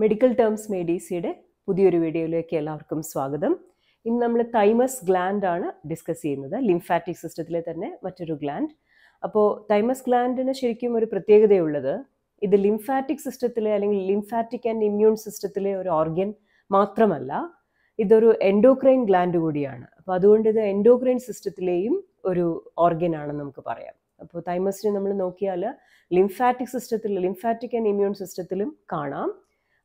medical terms മേഡീസിയുടെ പുതിയൊരു വീഡിയോയിലേക്ക് എല്ലാവർക്കും സ്വാഗതം ഇന്ന് നമ്മൾ തൈമസ് ഗ്ലാൻഡ് ആണ് ഡിസ്കസ് ചെയ്യുന്നത് ലിംഫാറ്റിക് സിസ്റ്റത്തിലെ തന്നെ മറ്റൊരു ഗ്ലാൻഡ് അപ്പോൾ തൈമസ് ഗ്ലാൻഡിന് ശരിക്കും ഒരു പ്രത്യേകതയുള്ളത് ഇത് ലിംഫാറ്റിക് സിസ്റ്റത്തിലെ അല്ലെങ്കിൽ ലിംഫാറ്റിക് ആൻഡ് ഇമ്മ്യൂൺ സിസ്റ്റത്തിലെ ഒരു ഓർഗൻ മാത്രമല്ല ഇതൊരു എൻഡോക്രൈൻ ഗ്ലാൻഡ് കൂടിയാണ് അപ്പോൾ അതുകൊണ്ട് ഇത് എൻഡോക്രൈൻ സിസ്റ്റത്തിലെയും ഒരു ഓർഗൻ ആണെന്ന് നമുക്ക് പറയാം അപ്പോൾ തൈമസിനെ നമ്മൾ നോക്കിയാൽ ലിംഫാറ്റിക് സിസ്റ്റത്തിൽ ലിംഫാറ്റിക് ആൻഡ് ഇമ്മ്യൂൺ സിസ്റ്റത്തിലും കാണാം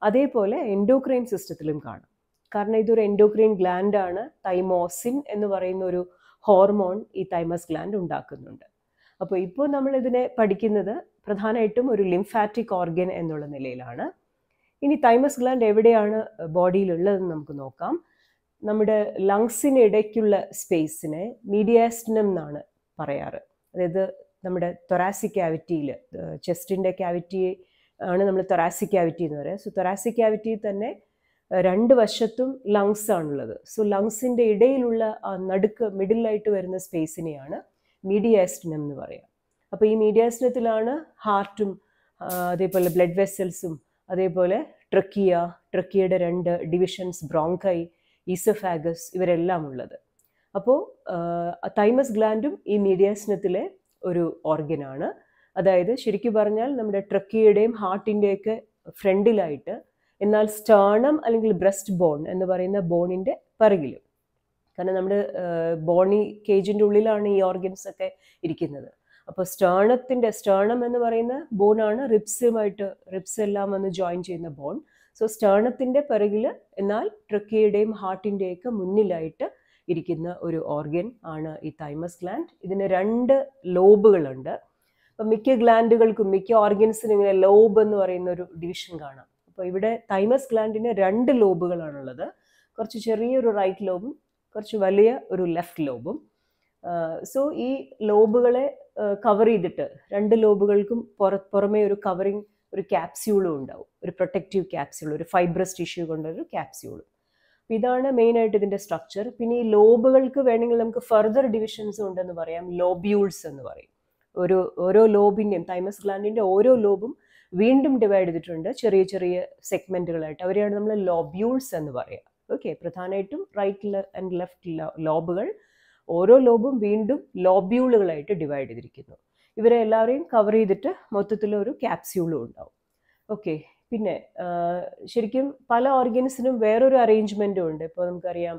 അതേപോലെ എൻഡോക്രൈൻ സിസ്റ്റത്തിലും കാണാം കാരണം ഇതൊരു എൻഡോക്രൈൻ ഗ്ലാൻഡ് ആണ് തൈമോസിൻ എന്ന് പറയുന്ന ഒരു ഹോർമോൺ ഈ തൈമസ് ഗ്ലാൻഡ് ഉണ്ടാക്കുന്നുണ്ട് അപ്പോൾ ഇപ്പോൾ നമ്മൾ ഇതിനെ പഠിക്കുന്നത് പ്രധാനമായിട്ടും ഒരു ലിംഫാറ്റിക് ഓർഗൻ എന്നുള്ള നിലയിലാണ് ഇനി തൈമസ് ഗ്ലാൻഡ് എവിടെയാണ് ബോഡിയിലുള്ളതെന്ന് നമുക്ക് നോക്കാം നമ്മുടെ ലങ്സിന് ഇടയ്ക്കുള്ള സ്പേസിനെ മീഡിയാസ്റ്റിനം എന്നാണ് പറയാറ് അതായത് നമ്മുടെ തൊറാസിക് ക്യാവിറ്റിയിൽ ചെസ്റ്റിൻ്റെ ക്യാവിറ്റിയെ ആണ് നമ്മൾ തൊറാസിക് ക്യാവിറ്റി എന്ന് പറയുക സോ തൊറാസിക് ക്യാവിറ്റി തന്നെ രണ്ട് വശത്തും ലങ്സ് ആണുള്ളത് സോ ലങ്സിൻ്റെ ഇടയിലുള്ള ആ നടുക്ക് മിഡിലായിട്ട് വരുന്ന സ്പേസിനെയാണ് മീഡിയാസ്റ്റിനം എന്ന് പറയുക അപ്പോൾ ഈ മീഡിയാസ്റ്റിനത്തിലാണ് ഹാർട്ടും അതേപോലെ ബ്ലഡ് വെസൽസും അതേപോലെ ട്രക്കിയ ട്രക്കിയയുടെ രണ്ട് ഡിവിഷൻസ് ബ്രോങ്കൈ ഈസഫാഗസ് ഇവരെല്ലാം ഉള്ളത് അപ്പോൾ തൈമസ് ഗ്ലാൻഡും ഈ മീഡിയാസ്റ്റിനത്തിലെ ഒരു ഓർഗനാണ് അതായത് ശരിക്കും പറഞ്ഞാൽ നമ്മുടെ ട്രക്കിയുടെയും ഹാർട്ടിൻ്റെയൊക്കെ ഫ്രണ്ടിലായിട്ട് എന്നാൽ സ്റ്റേണം അല്ലെങ്കിൽ ബ്രസ്റ്റ് ബോൺ എന്ന് പറയുന്ന ബോണിൻ്റെ പിറകിലും കാരണം നമ്മുടെ ബോണി കേജിൻ്റെ ഉള്ളിലാണ് ഈ ഓർഗൻസ് ഒക്കെ ഇരിക്കുന്നത് അപ്പോൾ സ്റ്റേണത്തിൻ്റെ സ്റ്റേണം എന്ന് പറയുന്ന ബോണാണ് റിബ്സുമായിട്ട് റിബ്സ് എല്ലാം വന്ന് ജോയിൻ ചെയ്യുന്ന ബോൺ സോ സ്റ്റേണത്തിൻ്റെ പിറകിൽ എന്നാൽ ട്രക്കിയുടെയും ഹാർട്ടിൻ്റെയൊക്കെ മുന്നിലായിട്ട് ഇരിക്കുന്ന ഒരു ഓർഗൻ ആണ് ഈ തൈമസ് ഗ്ലാൻഡ് ഇതിന് രണ്ട് ലോബുകളുണ്ട് അപ്പം മിക്ക ഗ്ലാൻഡുകൾക്കും മിക്ക ഓർഗൻസിനും ഇങ്ങനെ ലോബ് എന്ന് പറയുന്ന ഒരു ഡിവിഷൻ കാണാം അപ്പോൾ ഇവിടെ തൈമസ് ഗ്ലാൻഡിന് രണ്ട് ലോബുകളാണുള്ളത് കുറച്ച് ചെറിയൊരു റൈറ്റ് ലോബും കുറച്ച് വലിയ ഒരു ലെഫ്റ്റ് ലോബും സോ ഈ ലോബുകളെ കവർ ചെയ്തിട്ട് രണ്ട് ലോബുകൾക്കും പുറ പുറമേ ഒരു കവറിങ് ഒരു ക്യാപ്സ്യൂളും ഉണ്ടാവും ഒരു പ്രൊട്ടക്റ്റീവ് ക്യാപ്സ്യൂൾ ഒരു ഫൈബ്രസ് ടിഷ്യൂ കൊണ്ടൊരു ക്യാപ്സ്യൂളും അപ്പോൾ ഇതാണ് മെയിനായിട്ട് ഇതിൻ്റെ സ്ട്രക്ചർ പിന്നെ ഈ ലോബുകൾക്ക് വേണമെങ്കിൽ നമുക്ക് ഫർദർ ഡിവിഷൻസ് ഉണ്ടെന്ന് പറയാം ലോബ്യൂൾസ് എന്ന് പറയും ഒരു ഓരോ ലോബിൻ്റെയും തൈമസ് ഗ്ലാൻഡിൻ്റെ ഓരോ ലോബും വീണ്ടും ഡിവൈഡ് ചെയ്തിട്ടുണ്ട് ചെറിയ ചെറിയ സെഗ്മെൻറ്റുകളായിട്ട് അവരെയാണ് നമ്മൾ ലോബ്യൂൾസ് എന്ന് പറയുക ഓക്കെ പ്രധാനമായിട്ടും റൈറ്റ് ആൻഡ് ലെഫ്റ്റ് ലോബുകൾ ഓരോ ലോബും വീണ്ടും ലോബ്യൂളുകളായിട്ട് ഡിവൈഡ് ചെയ്തിരിക്കുന്നു ഇവരെ എല്ലാവരെയും കവർ ചെയ്തിട്ട് മൊത്തത്തിലൊരു ക്യാപ്സ്യൂളും ഉണ്ടാവും ഓക്കെ പിന്നെ ശരിക്കും പല ഓർഗൻസിനും വേറൊരു അറേഞ്ച്മെൻറ്റും ഉണ്ട് ഇപ്പോൾ നമുക്കറിയാം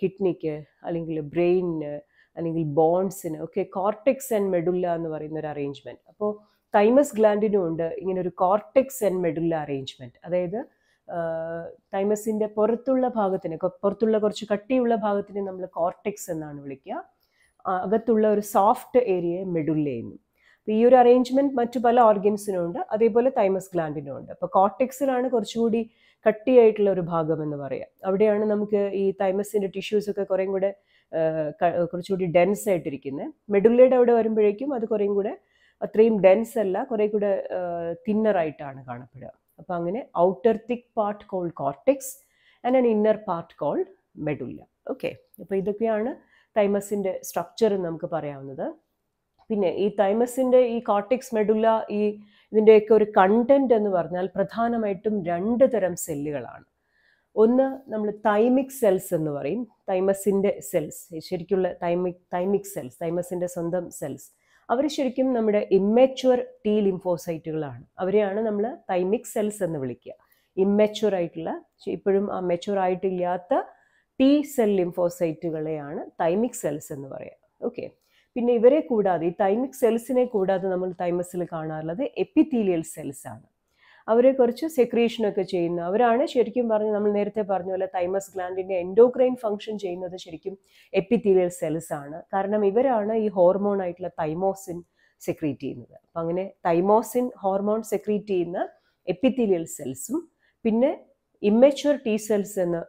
കിഡ്നിക്ക് അല്ലെങ്കിൽ ബ്രെയിനിന് അല്ലെങ്കിൽ ബോൺസിന് ഒക്കെ കോർട്ടെക്സ് ആൻഡ് മെഡുല്ല എന്ന് പറയുന്ന ഒരു അറേഞ്ച്മെൻറ്റ് അപ്പോൾ തൈമസ് ഗ്ലാൻഡിനും ഉണ്ട് ഇങ്ങനെ ഒരു കോർട്ടെക്സ് ആൻഡ് മെഡുല്ല അറേഞ്ച്മെൻറ്റ് അതായത് തൈമസിൻ്റെ പുറത്തുള്ള ഭാഗത്തിന് പുറത്തുള്ള കുറച്ച് കട്ടിയുള്ള ഭാഗത്തിന് നമ്മൾ കോർട്ടെക്സ് എന്നാണ് വിളിക്കുക അകത്തുള്ള ഒരു സോഫ്റ്റ് ഏരിയയെ മെഡുല്ല എന്നും അപ്പോൾ ഈ ഒരു അറേഞ്ച്മെൻറ്റ് മറ്റു പല ഓർഗൻസിനും ഉണ്ട് അതേപോലെ തൈമസ് ഗ്ലാൻഡിനും ഉണ്ട് അപ്പോൾ കോർട്ടെക്സിലാണ് കുറച്ചുകൂടി കട്ടിയായിട്ടുള്ള ഒരു ഭാഗം എന്ന് പറയാം അവിടെയാണ് നമുക്ക് ഈ തൈമസിൻ്റെ ടിഷ്യൂസൊക്കെ കുറേ കൂടെ കുറച്ചുകൂടി ഡെൻസ് ആയിട്ടിരിക്കുന്നത് മെഡുല്ലയുടെ അവിടെ വരുമ്പോഴേക്കും അത് കുറേയും കൂടെ അത്രയും ഡെൻസ് അല്ല കുറേ കൂടെ തിന്നറായിട്ടാണ് കാണപ്പെടുക അപ്പോൾ അങ്ങനെ outer thick part call cortex and an inner part call medulla okay അപ്പോൾ ഇതൊക്കെയാണ് തൈമസിൻ്റെ സ്ട്രക്ചർ എന്ന് നമുക്ക് പറയാവുന്നത് പിന്നെ ഈ തൈമസിൻ്റെ ഈ കോർട്ടിക്സ് മെഡുല്ല ഈ ഇതിൻ്റെയൊക്കെ ഒരു കണ്ടൻറ്റ് എന്ന് പറഞ്ഞാൽ പ്രധാനമായിട്ടും രണ്ട് തരം സെല്ലുകളാണ് ഒന്ന് നമ്മൾ തൈമിക് സെൽസ് എന്ന് പറയും തൈമസിൻ്റെ സെൽസ് ശരിക്കുള്ള തൈമിക് തൈമിക് സെൽസ് തൈമസിൻ്റെ സ്വന്തം സെൽസ് അവർ ശരിക്കും നമ്മുടെ ഇമ്മച്വർ ടി ലിംഫോസൈറ്റുകളാണ് അവരെയാണ് നമ്മൾ തൈമിക് സെൽസ് എന്ന് വിളിക്കുക ഇമ്മച്വർ ആയിട്ടുള്ള ഇപ്പോഴും ആ മെച്വർ ആയിട്ടില്ലാത്ത ടി സെൽ ലിംഫോസൈറ്റുകളെയാണ് തൈമിക് സെൽസ് എന്ന് പറയുക ഓക്കെ പിന്നെ ഇവരെ കൂടാതെ ഈ തൈമിക് സെൽസിനെ കൂടാതെ നമ്മൾ തൈമസിൽ കാണാറുള്ളത് എപ്പിത്തീലിയൽ സെൽസ് ആണ് അവരെക്കുറിച്ച് സെക്രീഷനൊക്കെ ചെയ്യുന്നത് അവരാണ് ശരിക്കും പറഞ്ഞ് നമ്മൾ നേരത്തെ പറഞ്ഞ പോലെ തൈമസ് ഗ്ലാൻഡിൻ്റെ എൻഡോക്രൈൻ ഫംഗ്ഷൻ ചെയ്യുന്നത് ശരിക്കും എപ്പിത്തീലിയൽ സെൽസ് ആണ് കാരണം ഇവരാണ് ഈ ഹോർമോൺ ആയിട്ടുള്ള തൈമോസിൻ സെക്രീറ്റ് ചെയ്യുന്നത് അപ്പം അങ്ങനെ തൈമോസിൻ ഹോർമോൺ സെക്രീറ്റ് ചെയ്യുന്ന എപ്പിത്തീലിയൽ സെൽസും പിന്നെ ഇമ്മച്യൂർ ടി സെൽസ് എന്ന്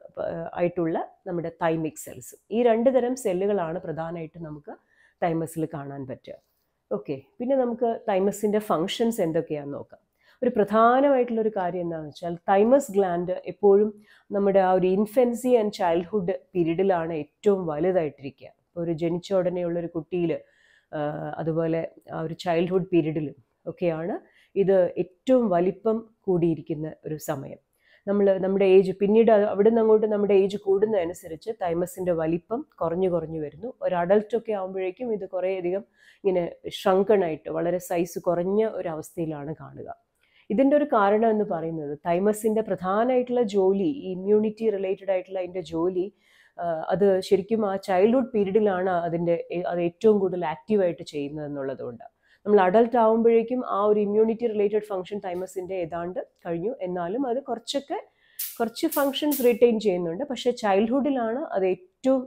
ആയിട്ടുള്ള നമ്മുടെ തൈമിക് സെൽസ് ഈ രണ്ട് തരം സെല്ലുകളാണ് പ്രധാനമായിട്ട് നമുക്ക് തൈമസിൽ കാണാൻ പറ്റുക ഓക്കെ പിന്നെ നമുക്ക് തൈമസിൻ്റെ ഫങ്ഷൻസ് എന്തൊക്കെയാണെന്ന് നോക്കാം ഒരു പ്രധാനമായിട്ടുള്ള ഒരു കാര്യം എന്താണെന്ന് വെച്ചാൽ തൈമസ് ഗ്ലാൻഡ് എപ്പോഴും നമ്മുടെ ആ ഒരു ഇൻഫൻസി ആൻഡ് ചൈൽഡ്ഹുഡ് പീരീഡിലാണ് ഏറ്റവും വലുതായിട്ടിരിക്കുക ഇപ്പോൾ ഒരു ജനിച്ച ഉടനെയുള്ളൊരു ഒരു കുട്ടിയിൽ അതുപോലെ ആ ഒരു ചൈൽഡ്ഹുഡ് പീരീഡിലും ഒക്കെയാണ് ഇത് ഏറ്റവും വലിപ്പം കൂടിയിരിക്കുന്ന ഒരു സമയം നമ്മൾ നമ്മുടെ ഏജ് പിന്നീട് അവിടെ നിന്ന് അങ്ങോട്ട് നമ്മുടെ ഏജ് കൂടുന്നതനുസരിച്ച് തൈമസിൻ്റെ വലിപ്പം കുറഞ്ഞു കുറഞ്ഞു വരുന്നു ഒരു അഡൾട്ടൊക്കെ ആകുമ്പോഴേക്കും ഇത് കുറേയധികം ഇങ്ങനെ ഷ്രങ്കണായിട്ട് വളരെ സൈസ് കുറഞ്ഞ ഒരു അവസ്ഥയിലാണ് കാണുക ഇതിൻ്റെ ഒരു കാരണം എന്ന് പറയുന്നത് തൈമസിൻ്റെ പ്രധാനമായിട്ടുള്ള ജോലി ഇമ്മ്യൂണിറ്റി റിലേറ്റഡ് ആയിട്ടുള്ള അതിൻ്റെ ജോലി അത് ശരിക്കും ആ ചൈൽഡ്ഹുഡ് പീരീഡിലാണ് അതിൻ്റെ അത് ഏറ്റവും കൂടുതൽ ആക്റ്റീവായിട്ട് ചെയ്യുന്നത് എന്നുള്ളതുകൊണ്ട് നമ്മൾ അഡൽട്ട് ആവുമ്പോഴേക്കും ആ ഒരു ഇമ്മ്യൂണിറ്റി റിലേറ്റഡ് ഫംഗ്ഷൻ തൈമസിൻ്റെ ഏതാണ്ട് കഴിഞ്ഞു എന്നാലും അത് കുറച്ചൊക്കെ കുറച്ച് ഫങ്ഷൻസ് റീറ്റെയിൻ ചെയ്യുന്നുണ്ട് പക്ഷേ ചൈൽഡ്ഹുഡിലാണ് അത് ഏറ്റവും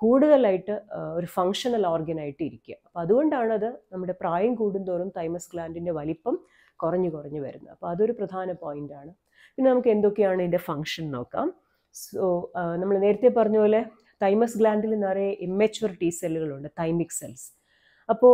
കൂടുതലായിട്ട് ഒരു ഫങ്ഷണൽ ഓർഗനായിട്ട് ഇരിക്കുക അപ്പോൾ അതുകൊണ്ടാണത് നമ്മുടെ പ്രായം കൂടുന്തോറും തൈമസ് ഗ്ലാൻഡിൻ്റെ വലിപ്പം കുറഞ്ഞു കുറഞ്ഞു വരുന്നത് അപ്പോൾ അതൊരു പ്രധാന പോയിൻ്റാണ് പിന്നെ നമുക്ക് എന്തൊക്കെയാണ് ഇതിൻ്റെ ഫങ്ഷൻ നോക്കാം സോ നമ്മൾ നേരത്തെ പറഞ്ഞ പോലെ തൈമസ് ഗ്ലാൻഡിൽ നിറയെ ഇമ്മച്വർ ടി സെല്ലുകളുണ്ട് തൈമിക് സെൽസ് അപ്പോൾ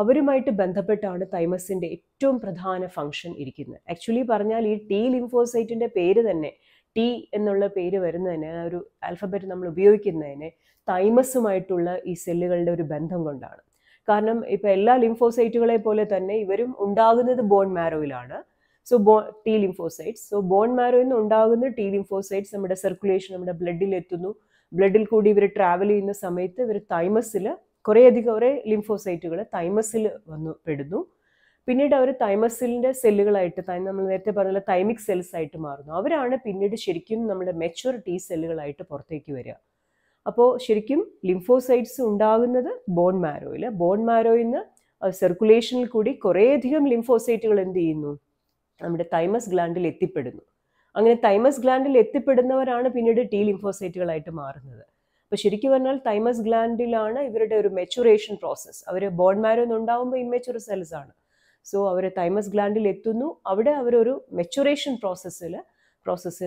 അവരുമായിട്ട് ബന്ധപ്പെട്ടാണ് തൈമസിൻ്റെ ഏറ്റവും പ്രധാന ഫങ്ഷൻ ഇരിക്കുന്നത് ആക്ച്വലി പറഞ്ഞാൽ ഈ ടി ലിംഫോസൈറ്റിൻ്റെ പേര് തന്നെ ടി എന്നുള്ള പേര് വരുന്നതിന് ഒരു ആൽഫബറ്റ് നമ്മൾ ഉപയോഗിക്കുന്നതിന് തൈമസുമായിട്ടുള്ള ഈ സെല്ലുകളുടെ ഒരു ബന്ധം കൊണ്ടാണ് കാരണം ഇപ്പോൾ എല്ലാ ലിംഫോസൈറ്റുകളെ പോലെ തന്നെ ഇവരും ഉണ്ടാകുന്നത് ബോൺ മാരോയിലാണ് സോ ബോ ടി ലിംഫോസൈറ്റ്സ് സോ ബോൺ മാരോയിൽ നിന്ന് ഉണ്ടാകുന്ന ടി ലിംഫോസൈറ്റ്സ് നമ്മുടെ സർക്കുലേഷൻ നമ്മുടെ ബ്ലഡിൽ എത്തുന്നു ബ്ലഡിൽ കൂടി ഇവർ ട്രാവൽ ചെയ്യുന്ന സമയത്ത് ഇവർ തൈമസിൽ കുറേയധികം കുറേ ലിംഫോസൈറ്റുകൾ തൈമസിൽ വന്നു പെടുന്നു പിന്നീട് അവർ തൈമസിലിൻ്റെ സെല്ലുകളായിട്ട് നമ്മൾ നേരത്തെ പറഞ്ഞ തൈമിക് സെൽസ് ആയിട്ട് മാറുന്നു അവരാണ് പിന്നീട് ശരിക്കും നമ്മുടെ മെച്ചുവർ ടി സെല്ലുകളായിട്ട് പുറത്തേക്ക് വരിക അപ്പോൾ ശരിക്കും ലിംഫോസൈറ്റ്സ് ഉണ്ടാകുന്നത് ബോൺ മാരോയിൽ ബോൺ മാരോയിൽ നിന്ന് സർക്കുലേഷനിൽ കൂടി കുറേയധികം ലിംഫോസൈറ്റുകൾ എന്ത് ചെയ്യുന്നു നമ്മുടെ തൈമസ് ഗ്ലാൻഡിൽ എത്തിപ്പെടുന്നു അങ്ങനെ തൈമസ് ഗ്ലാൻഡിൽ എത്തിപ്പെടുന്നവരാണ് പിന്നീട് ടി ലിംഫോസൈറ്റുകളായിട്ട് മാറുന്നത് അപ്പോൾ ശരിക്കും പറഞ്ഞാൽ തൈമസ് ഗ്ലാൻഡിലാണ് ഇവരുടെ ഒരു മെച്ചുറേഷൻ പ്രോസസ്സ് അവർ ബോൺ മാരോ ഉണ്ടാകുമ്പോൾ ഇമ്മച്ചുറ സെൽസ് ആണ് സോ അവർ തൈമസ് ഗ്ലാൻഡിൽ എത്തുന്നു അവിടെ അവരൊരു മെച്ചുറേഷൻ പ്രോസസ്സിൽ പ്രോസസ്സ്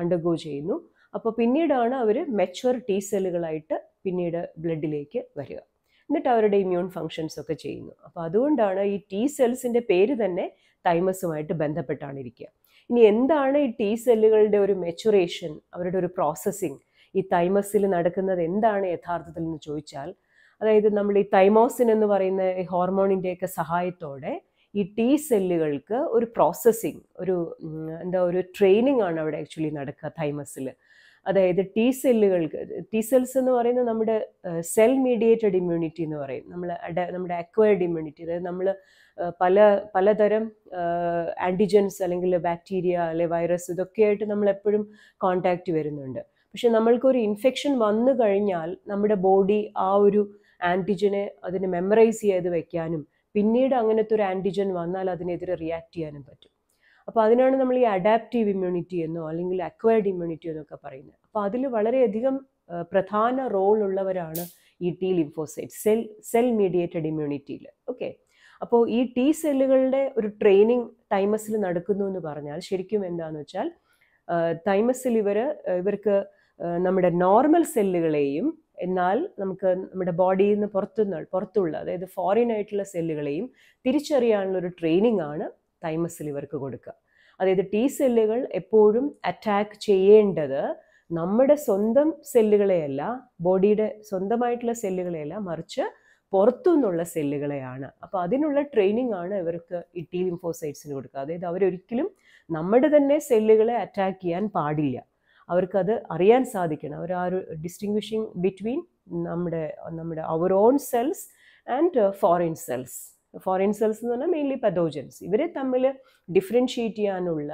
അണ്ടർഗോ ചെയ്യുന്നു അപ്പോൾ പിന്നീടാണ് അവർ മെച്ചുവർ ടി സെല്ലുകളായിട്ട് പിന്നീട് ബ്ലഡിലേക്ക് വരിക എന്നിട്ട് അവരുടെ ഇമ്മ്യൂൺ ഫങ്ഷൻസ് ഒക്കെ ചെയ്യുന്നു അപ്പോൾ അതുകൊണ്ടാണ് ഈ ടി സെൽസിൻ്റെ പേര് തന്നെ തൈമസുമായിട്ട് ബന്ധപ്പെട്ടാണ് ഇരിക്കുക ഇനി എന്താണ് ഈ ടി സെല്ലുകളുടെ ഒരു മെച്ചുറേഷൻ അവരുടെ ഒരു പ്രോസസ്സിങ് ഈ തൈമസിൽ നടക്കുന്നത് എന്താണ് യഥാർത്ഥത്തിൽ എന്ന് ചോദിച്ചാൽ അതായത് നമ്മൾ ഈ തൈമോസിൻ എന്ന് പറയുന്ന ഹോർമോണിൻ്റെയൊക്കെ സഹായത്തോടെ ഈ ടി സെല്ലുകൾക്ക് ഒരു പ്രോസസ്സിങ് ഒരു എന്താ ഒരു ട്രെയിനിങ് ആണ് അവിടെ ആക്ച്വലി നടക്കുക തൈമസിൽ അതായത് ടി സെല്ലുകൾക്ക് ടി സെൽസ് എന്ന് പറയുന്നത് നമ്മുടെ സെൽ മീഡിയേറ്റഡ് ഇമ്മ്യൂണിറ്റി എന്ന് പറയും നമ്മൾ നമ്മുടെ അക്വയർഡ് ഇമ്മ്യൂണിറ്റി അതായത് നമ്മൾ പല പലതരം ആൻറ്റിജൻസ് അല്ലെങ്കിൽ ബാക്ടീരിയ അല്ലെ വൈറസ് ഇതൊക്കെയായിട്ട് നമ്മൾ എപ്പോഴും കോണ്ടാക്റ്റ് വരുന്നുണ്ട് പക്ഷെ നമ്മൾക്കൊരു ഇൻഫെക്ഷൻ വന്നു കഴിഞ്ഞാൽ നമ്മുടെ ബോഡി ആ ഒരു ആൻറ്റിജനെ അതിനെ മെമ്മറൈസ് ചെയ്ത് വെക്കാനും പിന്നീട് അങ്ങനത്തെ ഒരു ആൻറ്റിജൻ വന്നാൽ അതിനെതിരെ റിയാക്ട് ചെയ്യാനും പറ്റും അപ്പോൾ അതിനാണ് നമ്മൾ ഈ അഡാപ്റ്റീവ് ഇമ്മ്യൂണിറ്റി എന്നോ അല്ലെങ്കിൽ അക്വയർഡ് ഇമ്മ്യൂണിറ്റി എന്നൊക്കെ പറയുന്നത് അപ്പോൾ അതിൽ വളരെയധികം പ്രധാന റോൾ ഉള്ളവരാണ് ഈ T lymphocyte cell cell mediated ഇമ്മ്യൂണിറ്റിയിൽ ഓക്കെ അപ്പോൾ ഈ ടി സെല്ലുകളുടെ ഒരു ട്രെയിനിങ് തൈമസിൽ നടക്കുന്നു എന്ന് പറഞ്ഞാൽ ശരിക്കും എന്താണെന്ന് വെച്ചാൽ തൈമസിൽ ഇവർ ഇവർക്ക് നമ്മുടെ നോർമൽ സെല്ലുകളെയും എന്നാൽ നമുക്ക് നമ്മുടെ ബോഡിയിൽ നിന്ന് പുറത്തുനിന്ന് പുറത്തുള്ള അതായത് ഫോറിൻ ആയിട്ടുള്ള സെല്ലുകളെയും തിരിച്ചറിയാനുള്ള ഒരു ട്രെയിനിങ് ആണ് തൈമസിൽ ഇവർക്ക് കൊടുക്കുക അതായത് ടി സെല്ലുകൾ എപ്പോഴും അറ്റാക്ക് ചെയ്യേണ്ടത് നമ്മുടെ സ്വന്തം സെല്ലുകളെയല്ല ബോഡിയുടെ സ്വന്തമായിട്ടുള്ള സെല്ലുകളെയല്ല മറിച്ച് പുറത്തുനിന്നുള്ള സെല്ലുകളെയാണ് അപ്പോൾ അതിനുള്ള ട്രെയിനിങ് ആണ് ഇവർക്ക് ഈ ടി ലിംഫോസൈറ്റ്സിന് കൊടുക്കുക അതായത് അവരൊരിക്കലും നമ്മുടെ തന്നെ സെല്ലുകളെ അറ്റാക്ക് ചെയ്യാൻ പാടില്ല അവർക്കത് അറിയാൻ സാധിക്കണം അവർ ആ ഒരു ഡിസ്റ്റിങ്വിഷിങ് ബിറ്റ്വീൻ നമ്മുടെ നമ്മുടെ അവർ own cells and foreign cells foreign cells എന്ന് പറഞ്ഞാൽ മെയിൻലി പതോജൻസ് ഇവരെ തമ്മിൽ ഡിഫറൻഷ്യേറ്റ് ചെയ്യാനുള്ള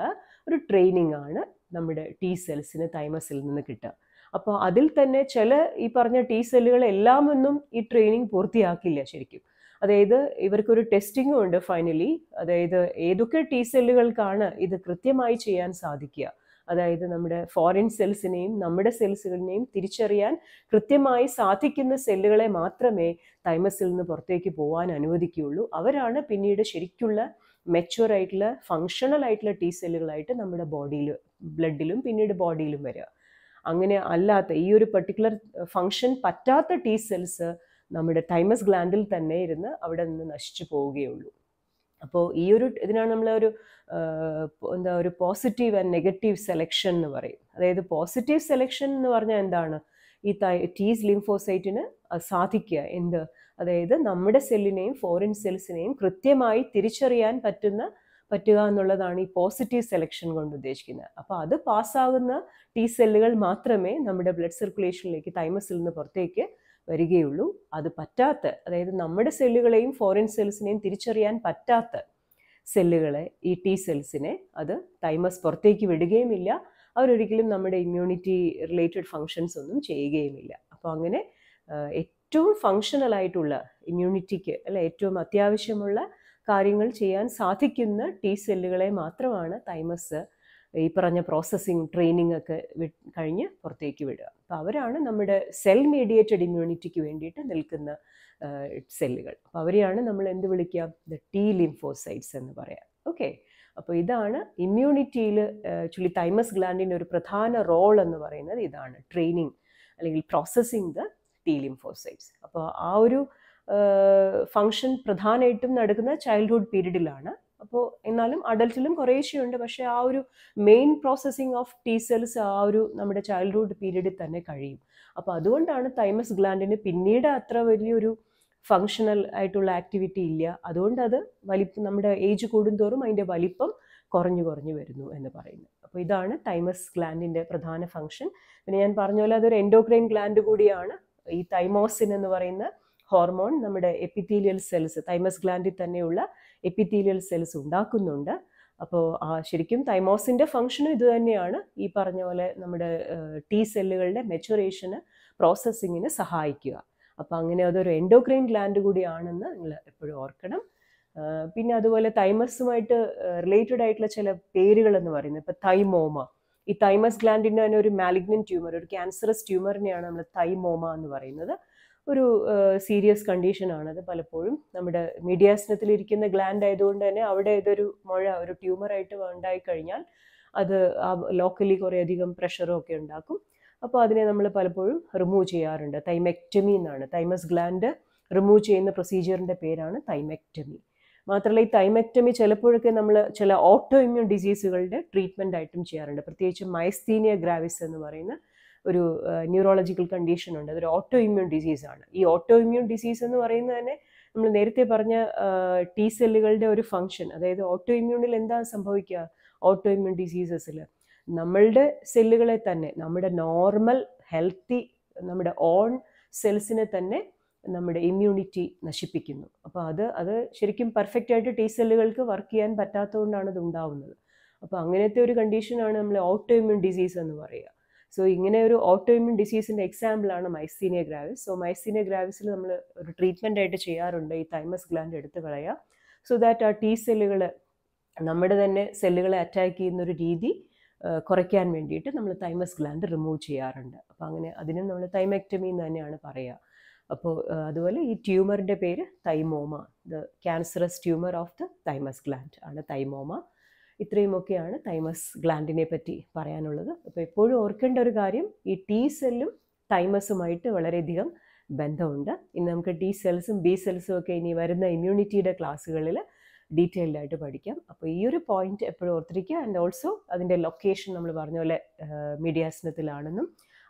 ഒരു ട്രെയിനിങ് ആണ് നമ്മുടെ ടി സെൽസിന് തൈമസിൽ നിന്ന് കിട്ടുക അപ്പോൾ അതിൽ തന്നെ ചില ഈ പറഞ്ഞ ടി സെല്ലുകളെല്ലാം ഒന്നും ഈ ട്രെയിനിങ് പൂർത്തിയാക്കില്ല ശരിക്കും അതായത് ഇവർക്കൊരു ടെസ്റ്റിംഗും ഉണ്ട് ഫൈനലി അതായത് ഏതൊക്കെ ടി സെല്ലുകൾക്കാണ് ഇത് കൃത്യമായി ചെയ്യാൻ സാധിക്കുക അതായത് നമ്മുടെ ഫോറിൻ സെൽസിനെയും നമ്മുടെ സെൽസുകളിനെയും തിരിച്ചറിയാൻ കൃത്യമായി സാധിക്കുന്ന സെല്ലുകളെ മാത്രമേ തൈമസിൽ നിന്ന് പുറത്തേക്ക് പോകാൻ അനുവദിക്കുകയുള്ളൂ അവരാണ് പിന്നീട് ശരിക്കുള്ള മെച്ചുവർ ആയിട്ടുള്ള ഫങ്ഷണൽ ആയിട്ടുള്ള ടി സെല്ലുകളായിട്ട് നമ്മുടെ ബോഡിയിൽ ബ്ലഡിലും പിന്നീട് ബോഡിയിലും വരിക അങ്ങനെ അല്ലാത്ത ഈ ഒരു പർട്ടിക്കുലർ ഫങ്ഷൻ പറ്റാത്ത ടി സെൽസ് നമ്മുടെ തൈമസ് ഗ്ലാൻഡിൽ തന്നെ ഇരുന്ന് അവിടെ നിന്ന് നശിച്ചു പോവുകയുള്ളൂ അപ്പോൾ ഈ ഒരു ഇതിനാണ് നമ്മൾ ഒരു എന്താ ഒരു പോസിറ്റീവ് ആൻഡ് നെഗറ്റീവ് സെലക്ഷൻ എന്ന് പറയും അതായത് പോസിറ്റീവ് സെലക്ഷൻ എന്ന് പറഞ്ഞാൽ എന്താണ് ഈ ടീസ് ലിംഫോസൈറ്റിന് സാധിക്കുക എന്ത് അതായത് നമ്മുടെ സെല്ലിനെയും ഫോറിൻ സെൽസിനെയും കൃത്യമായി തിരിച്ചറിയാൻ പറ്റുന്ന പറ്റുക എന്നുള്ളതാണ് ഈ പോസിറ്റീവ് സെലക്ഷൻ കൊണ്ട് ഉദ്ദേശിക്കുന്നത് അപ്പോൾ അത് പാസ്സാകുന്ന ടീ സെല്ലുകൾ മാത്രമേ നമ്മുടെ ബ്ലഡ് സർക്കുലേഷനിലേക്ക് തൈമസിൽ നിന്ന് പുറത്തേക്ക് വരികയുള്ളൂ അത് പറ്റാത്ത അതായത് നമ്മുടെ സെല്ലുകളെയും ഫോറിൻ സെൽസിനെയും തിരിച്ചറിയാൻ പറ്റാത്ത സെല്ലുകളെ ഈ ടി സെൽസിനെ അത് തൈമസ് പുറത്തേക്ക് വിടുകയുമില്ല അവരൊരിക്കലും നമ്മുടെ ഇമ്മ്യൂണിറ്റി റിലേറ്റഡ് ഫങ്ഷൻസ് ഒന്നും ചെയ്യുകയുമില്ല അപ്പോൾ അങ്ങനെ ഏറ്റവും ഫങ്ഷണലായിട്ടുള്ള ഇമ്മ്യൂണിറ്റിക്ക് അല്ലെ ഏറ്റവും അത്യാവശ്യമുള്ള കാര്യങ്ങൾ ചെയ്യാൻ സാധിക്കുന്ന ടി സെല്ലുകളെ മാത്രമാണ് തൈമസ് ഈ പറഞ്ഞ പ്രോസസ്സിങ് ട്രെയിനിങ് ഒക്കെ കഴിഞ്ഞ് പുറത്തേക്ക് വിടുക അപ്പോൾ അവരാണ് നമ്മുടെ സെൽ മീഡിയേറ്റഡ് ഇമ്മ്യൂണിറ്റിക്ക് വേണ്ടിയിട്ട് നിൽക്കുന്ന സെല്ലുകൾ അപ്പോൾ അവരെയാണ് നമ്മൾ എന്ത് വിളിക്കുക ദ ടി ലിംഫോസൈറ്റ്സ് എന്ന് പറയാം ഓക്കെ അപ്പോൾ ഇതാണ് ഇമ്മ്യൂണിറ്റിയിൽ ആക്ച്വലി തൈമസ് ഗ്ലാൻഡിൻ്റെ ഒരു പ്രധാന റോൾ എന്ന് പറയുന്നത് ഇതാണ് ട്രെയിനിങ് അല്ലെങ്കിൽ പ്രോസസ്സിങ് ദ ടി ലിംഫോസൈറ്റ്സ് അപ്പോൾ ആ ഒരു ഫങ്ഷൻ പ്രധാനമായിട്ടും നടക്കുന്ന ചൈൽഡ്ഹുഡ് പീരീഡിലാണ് അപ്പോൾ എന്നാലും കുറേശ്ശേ ഉണ്ട് പക്ഷേ ആ ഒരു main processing of T cells ആ ഒരു നമ്മുടെ ചൈൽഡ്ഹുഡ് പീരീഡിൽ തന്നെ കഴിയും അപ്പോൾ അതുകൊണ്ടാണ് തൈമസ് ഗ്ലാൻഡിന് പിന്നീട് അത്ര വലിയൊരു ഫങ്ഷണൽ ആയിട്ടുള്ള ആക്ടിവിറ്റി ഇല്ല അതുകൊണ്ട് അത് വലിപ്പം നമ്മുടെ ഏജ് കൂടുന്തോറും അതിൻ്റെ വലിപ്പം കുറഞ്ഞു കുറഞ്ഞു വരുന്നു എന്ന് പറയുന്നത് അപ്പോൾ ഇതാണ് തൈമസ് ഗ്ലാൻഡിൻ്റെ പ്രധാന ഫങ്ഷൻ പിന്നെ ഞാൻ പറഞ്ഞ പോലെ അതൊരു എൻഡോക്രൈൻ ഗ്ലാൻഡ് കൂടിയാണ് ഈ തൈമോസിൻ എന്ന് പറയുന്ന ഹോർമോൺ നമ്മുടെ എപ്പിത്തീലിയൽ സെൽസ് തൈമസ് ഗ്ലാൻഡിൽ തന്നെയുള്ള എപ്പിത്തീലിയൽ സെൽസ് ഉണ്ടാക്കുന്നുണ്ട് അപ്പോൾ ശരിക്കും തൈമോസിൻ്റെ ഫംഗ്ഷനും ഇത് തന്നെയാണ് ഈ പറഞ്ഞ പോലെ നമ്മുടെ ടി സെല്ലുകളുടെ മെച്ചുറേഷന് പ്രോസസ്സിങ്ങിന് സഹായിക്കുക അപ്പോൾ അങ്ങനെ അതൊരു എൻഡോക്രൈൻ ഗ്ലാൻഡ് കൂടിയാണെന്ന് നിങ്ങൾ എപ്പോഴും ഓർക്കണം പിന്നെ അതുപോലെ തൈമസുമായിട്ട് റിലേറ്റഡ് ആയിട്ടുള്ള ചില പേരുകൾ എന്ന് പറയുന്നത് ഇപ്പം തൈമോമ ഈ തൈമസ് ഗ്ലാൻഡിൻ്റെ തന്നെ ഒരു മാലിഗ്നൻ ട്യൂമർ ഒരു ക്യാൻസറസ് ട്യൂമറിനെയാണ് നമ്മൾ തൈമോമ എന്ന് പറയുന്നത് ഒരു സീരിയസ് കണ്ടീഷനാണ് അത് പലപ്പോഴും നമ്മുടെ മീഡിയാസനത്തിലിരിക്കുന്ന ഗ്ലാൻഡ് ആയതുകൊണ്ട് തന്നെ അവിടെ ഇതൊരു മുഴ ഒരു ട്യൂമറായിട്ട് ഉണ്ടായി കഴിഞ്ഞാൽ അത് ആ ലോക്കലി കുറേയധികം പ്രഷറും ഒക്കെ ഉണ്ടാക്കും അപ്പോൾ അതിനെ നമ്മൾ പലപ്പോഴും റിമൂവ് ചെയ്യാറുണ്ട് തൈമെക്ടമി എന്നാണ് തൈമസ് ഗ്ലാൻഡ് റിമൂവ് ചെയ്യുന്ന പ്രൊസീജിയറിൻ്റെ പേരാണ് തൈമെക്ടമി മാത്രമല്ല ഈ തൈമെക്ടമി ചിലപ്പോഴൊക്കെ നമ്മൾ ചില ഓട്ടോ ഇമ്മ്യൂൺ ഡിസീസുകളുടെ ട്രീറ്റ്മെൻ്റ് ആയിട്ടും ചെയ്യാറുണ്ട് പ്രത്യേകിച്ച് മൈസ്തീനിയ ഗ്രാവിസ് എന്ന് പറയുന്ന ഒരു ന്യൂറോളജിക്കൽ കണ്ടീഷൻ ഉണ്ട് അതൊരു ഓട്ടോ ഇമ്മ്യൂൺ ആണ് ഈ ഓട്ടോ ഇമ്മ്യൂൺ ഡിസീസ് എന്ന് പറയുന്നത് തന്നെ നമ്മൾ നേരത്തെ പറഞ്ഞ ടി സെല്ലുകളുടെ ഒരു ഫംഗ്ഷൻ അതായത് ഓട്ടോ ഇമ്മ്യൂണിൽ എന്താ സംഭവിക്കുക ഓട്ടോ ഇമ്മ്യൂൺ ഡിസീസസിൽ നമ്മളുടെ സെല്ലുകളെ തന്നെ നമ്മുടെ നോർമൽ ഹെൽത്തി നമ്മുടെ ഓൺ സെൽസിനെ തന്നെ നമ്മുടെ ഇമ്മ്യൂണിറ്റി നശിപ്പിക്കുന്നു അപ്പോൾ അത് അത് ശരിക്കും പെർഫെക്റ്റ് ആയിട്ട് ടി സെല്ലുകൾക്ക് വർക്ക് ചെയ്യാൻ പറ്റാത്തതുകൊണ്ടാണ് ഇത് ഉണ്ടാവുന്നത് അപ്പോൾ അങ്ങനത്തെ ഒരു കണ്ടീഷനാണ് നമ്മൾ ഓട്ടോ ഇമ്മ്യൂൺ ഡിസീസ് എന്ന് പറയുക സോ ഇങ്ങനെ ഒരു ഓട്ടോ ഓട്ടോയിമ്യൂൺ ഡിസീസിൻ്റെ എക്സാമ്പിളാണ് മൈസീനിയ ഗ്രാവിസ് സോ മൈസീനിയ ഗ്രാവിസിൽ നമ്മൾ ഒരു ട്രീറ്റ്മെൻ്റ് ആയിട്ട് ചെയ്യാറുണ്ട് ഈ തൈമസ് ഗ്ലാൻഡ് എടുത്ത് കളയുക സോ ദാറ്റ് ആ ടി സെല്ലുകൾ നമ്മുടെ തന്നെ സെല്ലുകളെ അറ്റാക്ക് ചെയ്യുന്ന ഒരു രീതി കുറയ്ക്കാൻ വേണ്ടിയിട്ട് നമ്മൾ തൈമസ് ഗ്ലാൻഡ് റിമൂവ് ചെയ്യാറുണ്ട് അപ്പോൾ അങ്ങനെ അതിന് നമ്മൾ തൈമക്ടമി എന്ന് തന്നെയാണ് പറയുക അപ്പോൾ അതുപോലെ ഈ ട്യൂമറിൻ്റെ പേര് thymoma the cancerous tumour of the thymus gland ആണ് തൈമോമ ഇത്രയുമൊക്കെയാണ് തൈമസ് ഗ്ലാൻഡിനെ പറ്റി പറയാനുള്ളത് അപ്പോൾ എപ്പോഴും ഓർക്കേണ്ട ഒരു കാര്യം ഈ ടി സെല്ലും തൈമസുമായിട്ട് വളരെയധികം ബന്ധമുണ്ട് ഇനി നമുക്ക് ടി സെൽസും ബി സെൽസും ഒക്കെ ഇനി വരുന്ന ഇമ്മ്യൂണിറ്റിയുടെ ക്ലാസ്സുകളിൽ ഡീറ്റെയിൽഡായിട്ട് ആയിട്ട് പഠിക്കാം അപ്പോൾ ഈ ഒരു പോയിന്റ് എപ്പോഴും ഓർത്തിരിക്കുക ആൻഡ് ഓൾസോ അതിൻ്റെ ലൊക്കേഷൻ നമ്മൾ പറഞ്ഞ പോലെ മീഡിയാസനത്തിലാണെന്നും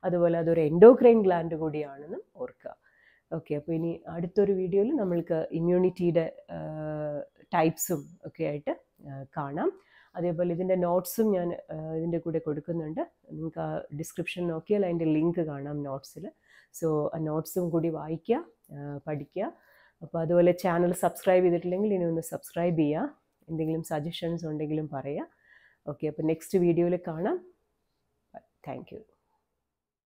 അതുപോലെ അതൊരു എൻഡോക്രൈൻ ഗ്ലാൻഡ് കൂടിയാണെന്നും ഓർക്കുക ഓക്കെ അപ്പോൾ ഇനി അടുത്തൊരു വീഡിയോയിൽ നമ്മൾക്ക് ഇമ്മ്യൂണിറ്റിയുടെ ടൈപ്സും ഒക്കെ ആയിട്ട് കാണാം അതേപോലെ ഇതിൻ്റെ നോട്ട്സും ഞാൻ ഇതിൻ്റെ കൂടെ കൊടുക്കുന്നുണ്ട് നിങ്ങൾക്ക് ആ ഡിസ്ക്രിപ്ഷൻ നോക്കിയാൽ അതിൻ്റെ ലിങ്ക് കാണാം നോട്ട്സിൽ സോ ആ നോട്ട്സും കൂടി വായിക്കുക പഠിക്കുക അപ്പോൾ അതുപോലെ ചാനൽ സബ്സ്ക്രൈബ് ചെയ്തിട്ടില്ലെങ്കിൽ ഇനി ഒന്ന് സബ്സ്ക്രൈബ് ചെയ്യുക എന്തെങ്കിലും സജഷൻസ് ഉണ്ടെങ്കിലും പറയുക ഓക്കെ അപ്പോൾ നെക്സ്റ്റ് വീഡിയോയിൽ കാണാം താങ്ക് യു